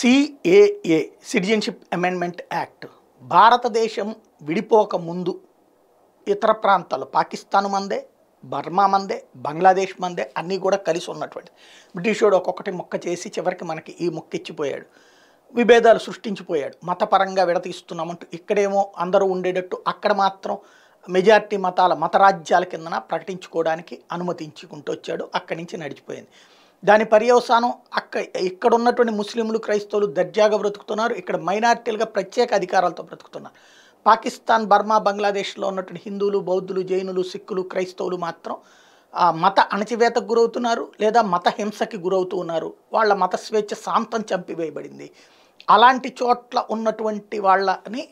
CAA citizenship amendment act భారతదేశం విడిపోక ముందు ఇతర ప్రాంతాలు పాకిస్తాన్ మందే బర్మా మందే బంగ్లాదేశ్ మందే అన్నీ కూడా కలిసి ఉన్నటువంటి బ్రిటిషోడు ఒక్కొక్కటి మొక్క చేసి చివరికి మనకి ఈ మొక్క ఇచ్చిపోయాడు విభేదాలు సృష్టించిపోయాడు మతపరంగా విడతీస్తున్నామంటూ ఇక్కడేమో అందరూ ఉండేటట్టు అక్కడ మాత్రం మెజార్టీ మతాల మతరాజ్యాల కిందన ప్రకటించుకోవడానికి అనుమతించుకుంటూ వచ్చాడు అక్కడి నుంచి నడిచిపోయింది దాని పర్యవసానం అక్క ఇక్కడ ఉన్నటువంటి ముస్లింలు క్రైస్తవులు దర్జాగా బ్రతుకుతున్నారు ఇక్కడ మైనార్టీలుగా ప్రత్యేక అధికారాలతో బ్రతుకుతున్నారు పాకిస్తాన్ బర్మా బంగ్లాదేశ్లో ఉన్నటువంటి హిందువులు బౌద్ధులు జైనులు సిక్కులు క్రైస్తవులు మాత్రం మత అణచివేతకు గురవుతున్నారు లేదా మత హింసకి గురవుతూ ఉన్నారు వాళ్ళ మత స్వేచ్ఛ శాంతం చంపివేయబడింది అలాంటి చోట్ల ఉన్నటువంటి వాళ్ళని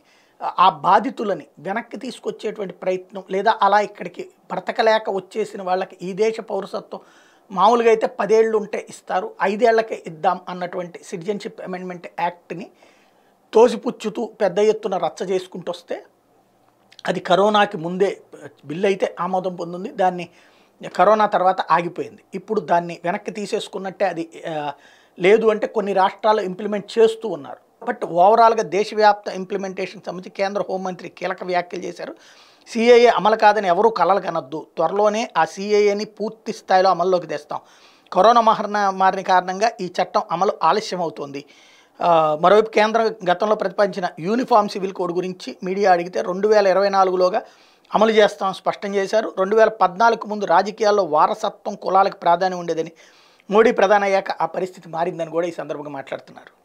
ఆ బాధితులని వెనక్కి తీసుకొచ్చేటువంటి ప్రయత్నం లేదా అలా ఇక్కడికి బ్రతకలేక వచ్చేసిన వాళ్ళకి ఈ దేశ పౌరసత్వం మామూలుగా అయితే పదేళ్ళు ఉంటే ఇస్తారు ఐదేళ్లకే ఇద్దాం అన్నటువంటి సిటిజన్షిప్ అమెండ్మెంట్ యాక్ట్ని తోసిపుచ్చుతూ పెద్ద ఎత్తున రచ్చ చేసుకుంటూ వస్తే అది కరోనాకి ముందే బిల్లు అయితే ఆమోదం పొందింది దాన్ని కరోనా తర్వాత ఆగిపోయింది ఇప్పుడు దాన్ని వెనక్కి తీసేసుకున్నట్టే అది లేదు అంటే కొన్ని రాష్ట్రాలు ఇంప్లిమెంట్ చేస్తూ ఉన్నారు బట్ ఓవరాల్గా దేశవ్యాప్త ఇంప్లిమెంటేషన్ సంబంధించి కేంద్ర హోంమంత్రి కీలక వ్యాఖ్యలు చేశారు సిఏఏ అమలు కాదని ఎవరూ కలలు కనద్దు త్వరలోనే ఆ సిఏఏని పూర్తి స్థాయిలో అమల్లోకి తెస్తాం కరోనా మహరణ మారిన కారణంగా ఈ చట్టం అమలు ఆలస్యం అవుతుంది మరోవైపు కేంద్రం గతంలో ప్రతిపాదించిన యూనిఫామ్ సివిల్ కోడ్ గురించి మీడియా అడిగితే రెండు వేల ఇరవై నాలుగులోగా అమలు చేస్తాం స్పష్టం చేశారు రెండు వేల పద్నాలుగు ముందు రాజకీయాల్లో వారసత్వం కులాలకు ప్రాధాన్యం ఉండేదని మోడీ ప్రధానయ్యాక ఆ పరిస్థితి మారిందని కూడా ఈ సందర్భంగా మాట్లాడుతున్నారు